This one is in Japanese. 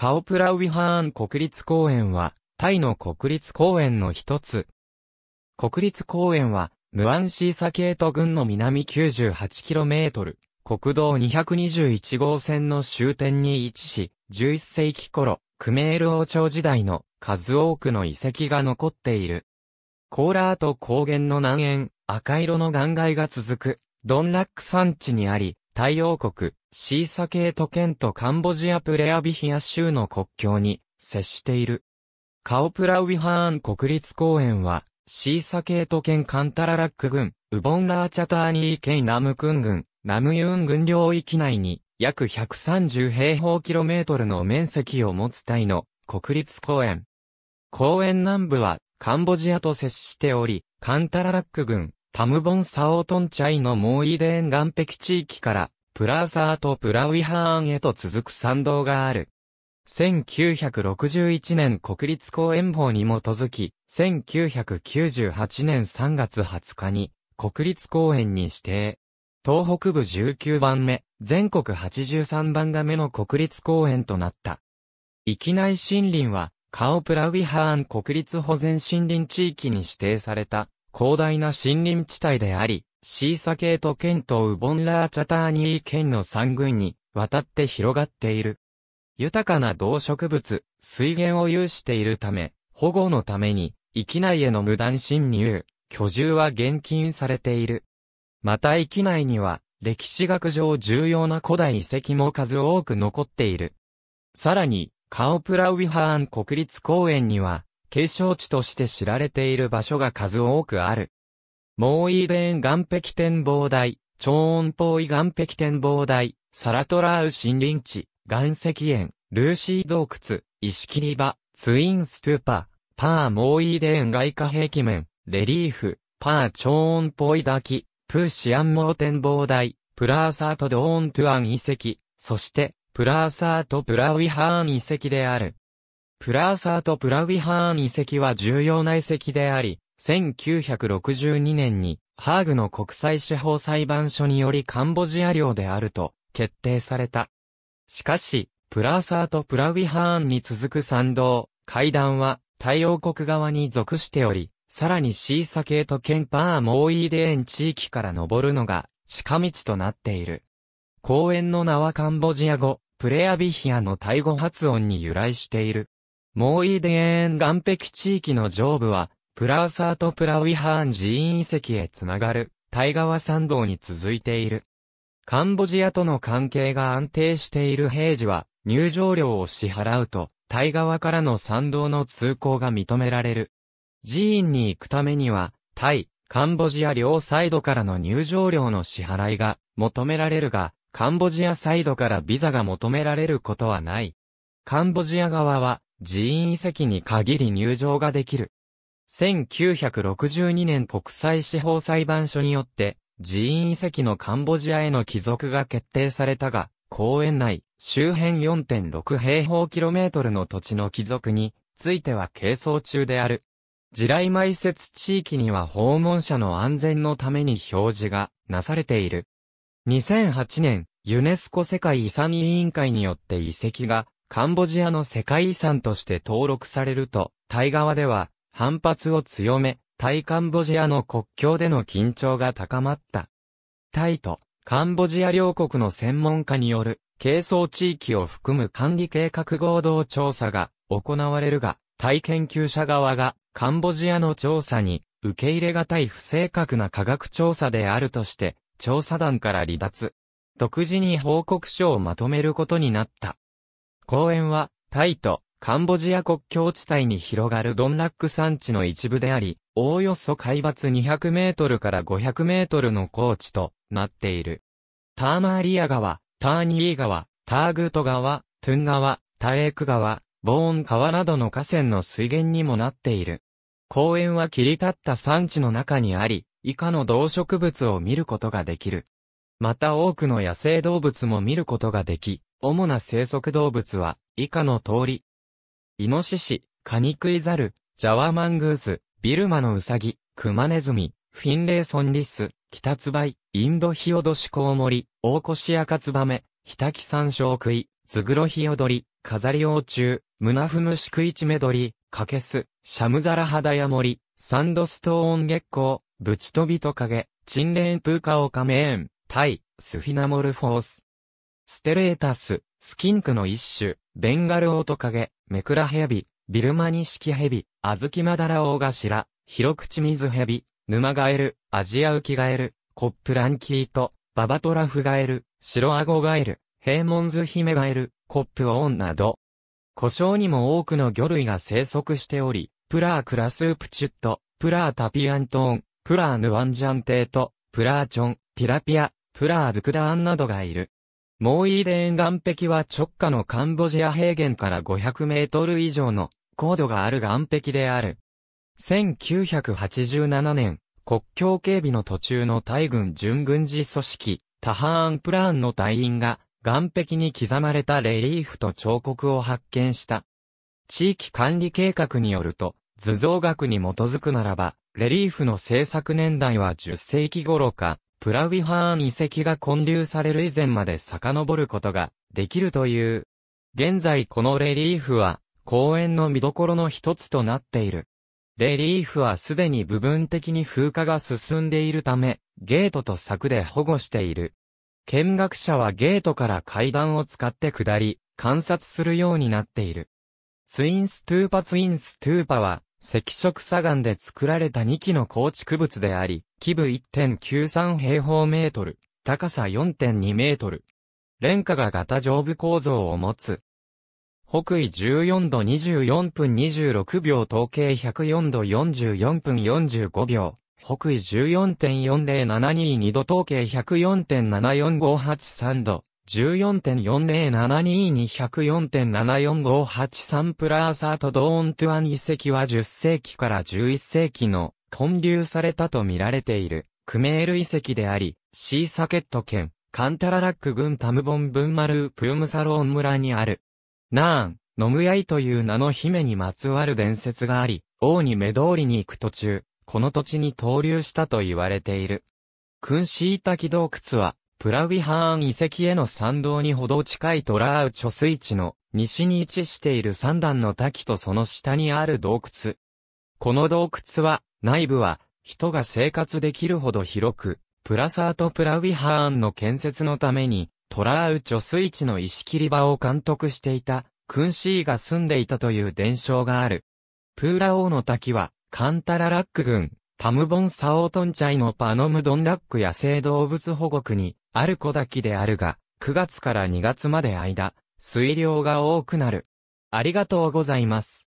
カオプラウィハーン国立公園は、タイの国立公園の一つ。国立公園は、ムアンシーサケート郡の南 98km、国道221号線の終点に位置し、11世紀頃、クメール王朝時代の数多くの遺跡が残っている。コーラート高原の南縁、赤色の岩崖が続く、ドンラック山地にあり、太陽国、シーサケート県とカンボジアプレアビヒア州の国境に接している。カオプラウィハーン国立公園は、シーサケート県カンタララック郡、ウボンラーチャターニー県ナムクン郡、ナムユン郡領域内に、約130平方キロメートルの面積を持つタイの国立公園。公園南部はカンボジアと接しており、カンタララック郡、タムボンサオトンチャイのモーイデーン岸壁地域から、プラーサーとプラウィハーンへと続く参道がある。1961年国立公園法に基づき、1998年3月20日に、国立公園に指定。東北部19番目、全国83番が目の国立公園となった。域内森林は、カオプラウィハーン国立保全森林地域に指定された広大な森林地帯であり、シーサケート県とウボンラーチャターニー県の山群に渡って広がっている。豊かな動植物、水源を有しているため、保護のために、域内への無断侵入、居住は厳禁されている。また域内には、歴史学上重要な古代遺跡も数多く残っている。さらに、カオプラウィハーン国立公園には、景勝地として知られている場所が数多くある。モーイーベーン岩壁展望台、超音波イ岩壁展望台、サラトラウ森林地、岩石園、ルーシー洞窟、石切り場、ツインストゥーパー、パーモーイーデーン外貨壁面、レリーフ、パー超音ポイ滝、プーシアンモー展望台、プラーサートドーントゥアン遺跡、そして、プラーサートプラウィハーン遺跡である。プラーサーとプラウィハーン遺跡は重要な遺跡であり、1962年にハーグの国際司法裁判所によりカンボジア領であると決定された。しかし、プラーサーとプラウィハーンに続く参道、階段は太陽国側に属しており、さらにシーサ系とケンパーモーイーデーン地域から登るのが近道となっている。公園の名はカンボジア語、プレアビヒアのタイ語発音に由来している。モーイーデーン岩壁地域の上部は、プラーサーとプラウィハーン寺院遺跡へつながる、タイ川参道に続いている。カンボジアとの関係が安定している平時は、入場料を支払うと、タイ側からの参道の通行が認められる。寺院に行くためには、タイ、カンボジア両サイドからの入場料の支払いが求められるが、カンボジアサイドからビザが求められることはない。カンボジア側は、寺院遺跡に限り入場ができる。1962年国際司法裁判所によって、寺院遺跡のカンボジアへの帰属が決定されたが、公園内、周辺4.6平方キロメートルの土地の帰属については係争中である。地雷埋設地域には訪問者の安全のために表示がなされている。2008年、ユネスコ世界遺産委員会によって遺跡がカンボジアの世界遺産として登録されると、タイ側では反発を強め、タイカンボジアの国境での緊張が高まった。タイとカンボジア両国の専門家による、軽装地域を含む管理計画合同調査が行われるが、タイ研究者側がカンボジアの調査に受け入れがたい不正確な科学調査であるとして、調査団から離脱。独自に報告書をまとめることになった。公園は、タイとカンボジア国境地帯に広がるドンラック山地の一部であり、おおよそ海抜200メートルから500メートルの高地となっている。ターマーリア川、ターニー川、ターグート川、トゥン川、タエーク川、ボーン川などの河川の水源にもなっている。公園は切り立った山地の中にあり、以下の動植物を見ることができる。また多くの野生動物も見ることができ、主な生息動物は、以下の通り。イノシシ、カニクイザル、ジャワマングース、ビルマのウサギ、クマネズミ、フィンレーソンリス、キタツバイ、インドヒヨドシコウモリ、オオコシアカツバメ、ヒタキサンショウクイ、ズグロヒヨドリ、カザリオウチュウ、ムナフムシクイチメドリ、カケス、シャムザラハダヤモリ、サンドストーン月光、ブチトビトカゲ、チンレーンプーカオカメーン、タイ、スフィナモルフォース、ステレータス、スキンクの一種、ベンガルオトカゲ、メクラヘビ、ビルマニシキヘビ、アズキマダラオオガシラ、ヒロクチミズヘビ、ヌマガエル、アジアウキガエル、コップランキート、ババトラフガエル、シロアゴガエル、ヘイモンズヒメガエル、コップオンなど。故障にも多くの魚類が生息しており、プラークラスープチュット、プラータピアントーン、プラーヌワンジャンテート、プラーチョン、ティラピア、プラードクダーンなどがいる。モーイーレーン岩壁は直下のカンボジア平原から500メートル以上の高度がある岩壁である。1987年、国境警備の途中の大軍準軍事組織、タハーンプラーンの隊員が、岩壁に刻まれたレリーフと彫刻を発見した。地域管理計画によると、図像学に基づくならば、レリーフの制作年代は10世紀頃か、プラウィハーン遺跡が建立される以前まで遡ることができるという。現在このレリーフは公園の見どころの一つとなっている。レリーフはすでに部分的に風化が進んでいるため、ゲートと柵で保護している。見学者はゲートから階段を使って下り、観察するようになっている。ツインストゥーパツインストゥーパは、赤色砂岩で作られた2基の構築物であり、基部1.93平方メートル、高さ4.2メートル。廉価が型上部構造を持つ。北緯14度24分26秒統計104度44分45秒。北緯14.4072度統計104.7458 3度。14.4072 2 0 4 7 4 5 8 3プラーサートドーントゥアン遺跡は10世紀から11世紀の混流されたと見られているクメール遺跡であり、シーサケット県、カンタララック郡タムボンブンマループームサローン村にある。ナーン、ノムヤイという名の姫にまつわる伝説があり、王に目通りに行く途中、この土地に投留したと言われている。クンシータキ洞窟は、プラウィハーン遺跡への参道にほど近いトラーウ貯水池の西に位置している三段の滝とその下にある洞窟。この洞窟は内部は人が生活できるほど広く、プラサート・プラウィハーンの建設のためにトラーウ貯水池の石切り場を監督していた君シーが住んでいたという伝承がある。プーラ王の滝はカンタララック郡タムボン・サオートンチャイのパノムドンラック野生動物保護区にある子だけであるが、9月から2月まで間、水量が多くなる。ありがとうございます。